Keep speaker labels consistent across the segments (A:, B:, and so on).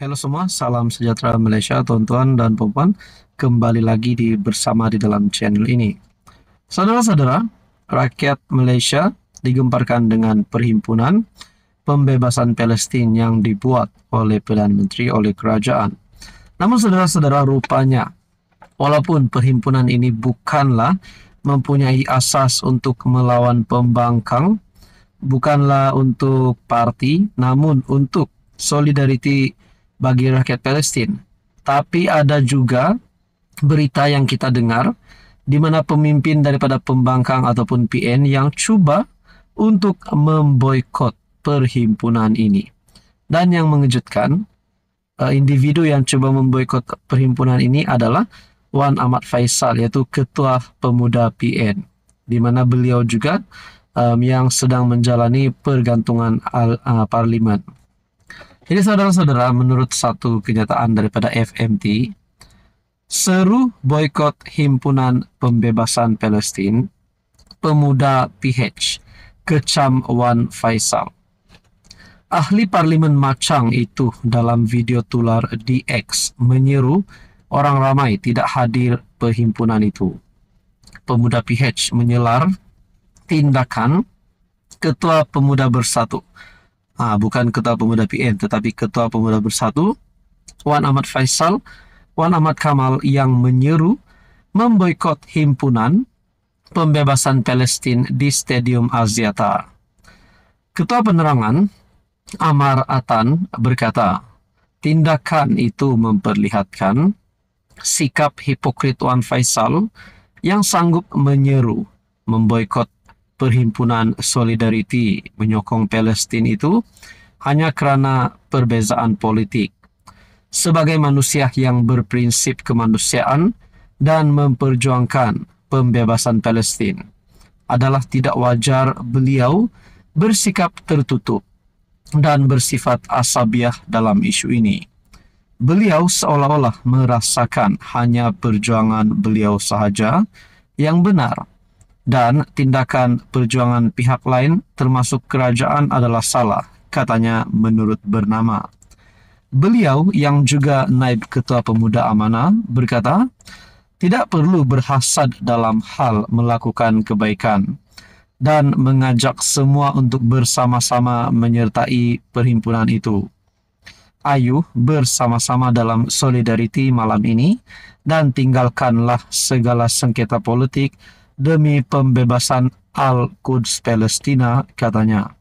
A: Halo semua, salam sejahtera Malaysia, tuan-tuan dan puan-puan. Kembali lagi di bersama di dalam channel ini. Saudara-saudara, rakyat Malaysia digemparkan dengan perhimpunan pembebasan Palestin yang dibuat oleh Perdana Menteri oleh kerajaan. Namun saudara-saudara rupanya, walaupun perhimpunan ini bukanlah mempunyai asas untuk melawan pembangkang, bukanlah untuk parti, namun untuk solidariti bagi rakyat Palestina. Tapi ada juga berita yang kita dengar di mana pemimpin daripada pembangkang ataupun PN yang cuba untuk memboikot perhimpunan ini. Dan yang mengejutkan, eh, individu yang cuba memboikot perhimpunan ini adalah Wan Ahmad Faisal, yaitu Ketua Pemuda PN. Di mana beliau juga um, yang sedang menjalani pergantungan al, uh, parlimen. Jadi saudara-saudara, menurut satu kenyataan daripada FMT, seru boykot himpunan pembebasan Palestin, pemuda PH, kecam Wan Faisal. Ahli parlimen macang itu dalam video tular di X menyeru orang ramai tidak hadir perhimpunan itu. Pemuda PH menyelar tindakan Ketua Pemuda Bersatu. Ah, bukan Ketua Pemuda PN tetapi Ketua Pemuda Bersatu Wan Ahmad Faisal, Wan Ahmad Kamal yang menyeru memboikot himpunan pembebasan Palestin di Stadium Aziata. Ketua Penerangan Amar Atan berkata, tindakan itu memperlihatkan sikap hipokrit Wan Faisal yang sanggup menyeru memboikot perhimpunan solidariti menyokong Palestin itu hanya kerana perbezaan politik. Sebagai manusia yang berprinsip kemanusiaan dan memperjuangkan pembebasan Palestin, adalah tidak wajar beliau bersikap tertutup dan bersifat asabiah dalam isu ini. Beliau seolah-olah merasakan hanya perjuangan beliau sahaja yang benar dan tindakan perjuangan pihak lain termasuk kerajaan adalah salah, katanya menurut bernama. Beliau yang juga naib ketua pemuda amanah berkata, tidak perlu berhasad dalam hal melakukan kebaikan dan mengajak semua untuk bersama-sama menyertai perhimpunan itu. Ayuh bersama-sama dalam solidariti malam ini dan tinggalkanlah segala sengketa politik demi pembebasan Al-Quds Palestina, katanya.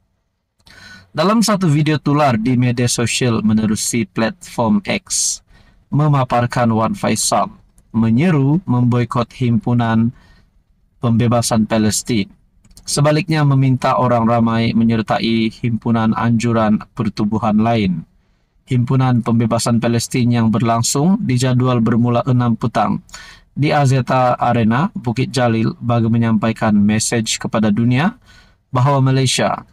A: Dalam satu video tular di media sosial menerusi platform X, memaparkan Wan Faisal, menyeru memboikot himpunan pembebasan Palestin. Sebaliknya meminta orang ramai menyertai himpunan anjuran pertubuhan lain himpunan pembebasan Palestin yang berlangsung dijadual bermula 6 petang di Azeta Arena, Bukit Jalil bagi menyampaikan mesej kepada dunia bahawa Malaysia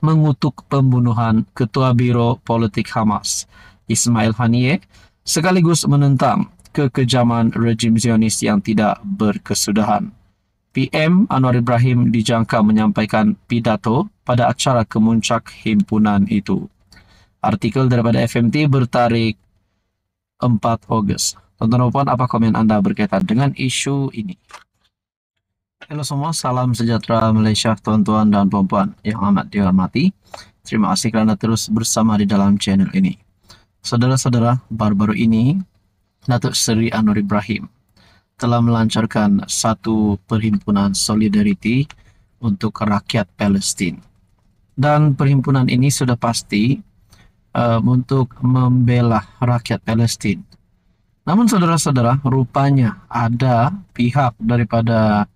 A: mengutuk pembunuhan Ketua Biro Politik Hamas, Ismail Haniyeh, sekaligus menentang kekejaman rejim Zionis yang tidak berkesudahan. PM Anwar Ibrahim dijangka menyampaikan pidato pada acara kemuncak himpunan itu artikel daripada FMT bertarik 4 Ogos. Tonton Opon, apa komen Anda berkaitan dengan isu ini? Halo semua, salam sejahtera Malaysia, tuan-tuan dan puan-puan yang amat dihormati. Terima kasih kerana terus bersama di dalam channel ini. Saudara-saudara, baru-baru ini, Datuk Seri Anwar Ibrahim telah melancarkan satu perhimpunan solidariti untuk rakyat Palestin. Dan perhimpunan ini sudah pasti um, untuk membela rakyat Palestina. Namun saudara-saudara, rupanya ada pihak daripada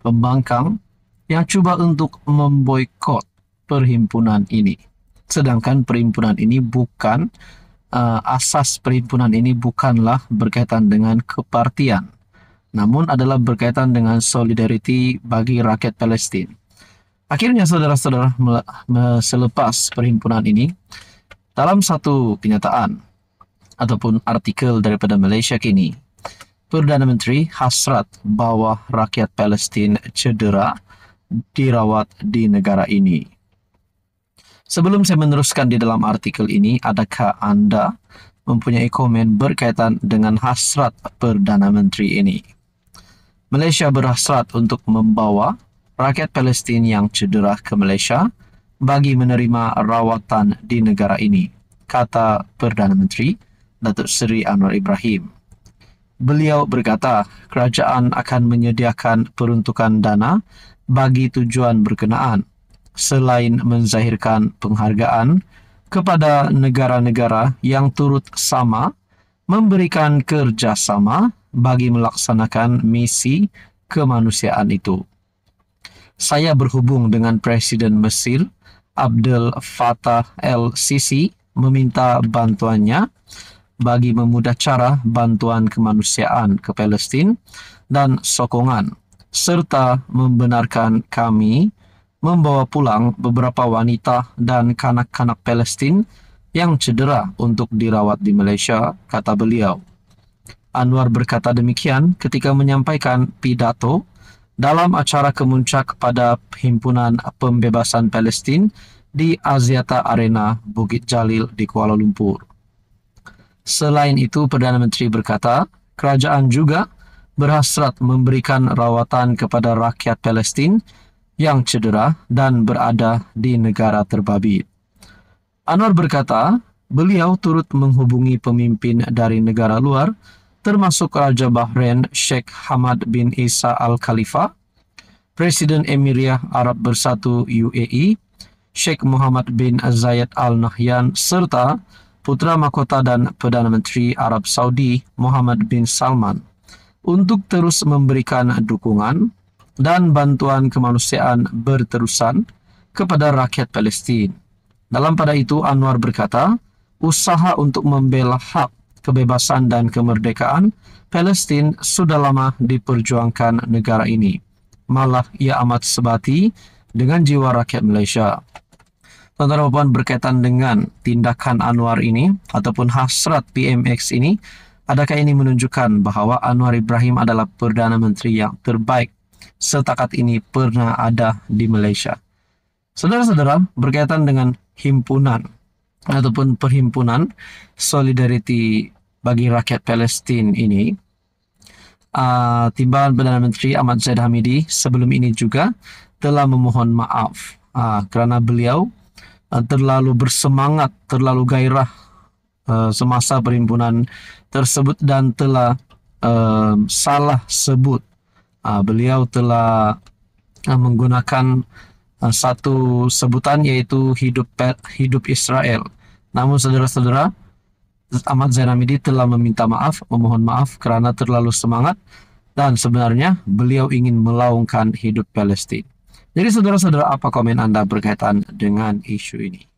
A: pembangkang yang coba untuk memboikot perhimpunan ini. Sedangkan perhimpunan ini bukan uh, asas perhimpunan ini bukanlah berkaitan dengan kepartian, namun adalah berkaitan dengan solidarity bagi rakyat Palestina. Akhirnya saudara-saudara selepas perhimpunan ini, dalam satu kenyataan ataupun artikel daripada Malaysia kini, Perdana Menteri hasrat bahawa rakyat Palestin cedera dirawat di negara ini. Sebelum saya meneruskan di dalam artikel ini, adakah anda mempunyai komen berkaitan dengan hasrat Perdana Menteri ini? Malaysia berhasrat untuk membawa rakyat Palestin yang cedera ke Malaysia bagi menerima rawatan di negara ini, kata Perdana Menteri Datuk Seri Anwar Ibrahim. Beliau berkata, kerajaan akan menyediakan peruntukan dana bagi tujuan berkenaan selain menzahirkan penghargaan kepada negara-negara yang turut sama memberikan kerjasama bagi melaksanakan misi kemanusiaan itu. Saya berhubung dengan Presiden Mesir Abdul Fatah El-Sisi meminta bantuannya bagi memudah cara bantuan kemanusiaan ke Palestin dan sokongan serta membenarkan kami membawa pulang beberapa wanita dan kanak-kanak Palestin yang cedera untuk dirawat di Malaysia, kata beliau. Anwar berkata demikian ketika menyampaikan pidato dalam acara kemuncak pada Himpunan Pembebasan Palestin di Aziata Arena Bukit Jalil di Kuala Lumpur. Selain itu, Perdana Menteri berkata, kerajaan juga berhasrat memberikan rawatan kepada rakyat Palestin yang cedera dan berada di negara terbabi. Anwar berkata, beliau turut menghubungi pemimpin dari negara luar termasuk Raja Bahrain Sheikh Hamad bin Isa Al Khalifa, Presiden Emiriah Arab Bersatu UAE, Sheikh Muhammad bin Zayed Al Nahyan serta Putra Mahkota dan Perdana Menteri Arab Saudi Muhammad bin Salman untuk terus memberikan dukungan dan bantuan kemanusiaan berterusan kepada rakyat Palestin. Dalam pada itu Anwar berkata, usaha untuk membela hak kebebasan dan kemerdekaan, Palestin sudah lama diperjuangkan negara ini. Malah ia amat sebati dengan jiwa rakyat Malaysia. Tuan-tuan dan puan berkaitan dengan tindakan Anwar ini ataupun hasrat PMX ini, adakah ini menunjukkan bahawa Anwar Ibrahim adalah Perdana Menteri yang terbaik setakat ini pernah ada di Malaysia? Saudara-saudara, berkaitan dengan himpunan ataupun perhimpunan solidariti bagi rakyat Palestin ini uh, timbalan perdana menteri Ahmad Zaid Hamidi sebelum ini juga telah memohon maaf uh, kerana beliau uh, terlalu bersemangat terlalu gairah uh, semasa perhimpunan tersebut dan telah uh, salah sebut uh, beliau telah uh, menggunakan Eh, satu sebutan yaitu hidup hidup Israel. Namun saudara-saudara, Ahmad Zainamidi telah meminta maaf, memohon maaf kerana terlalu semangat dan sebenarnya beliau ingin melaungkan hidup Palestin. Jadi saudara-saudara, apa komen Anda berkaitan dengan isu ini?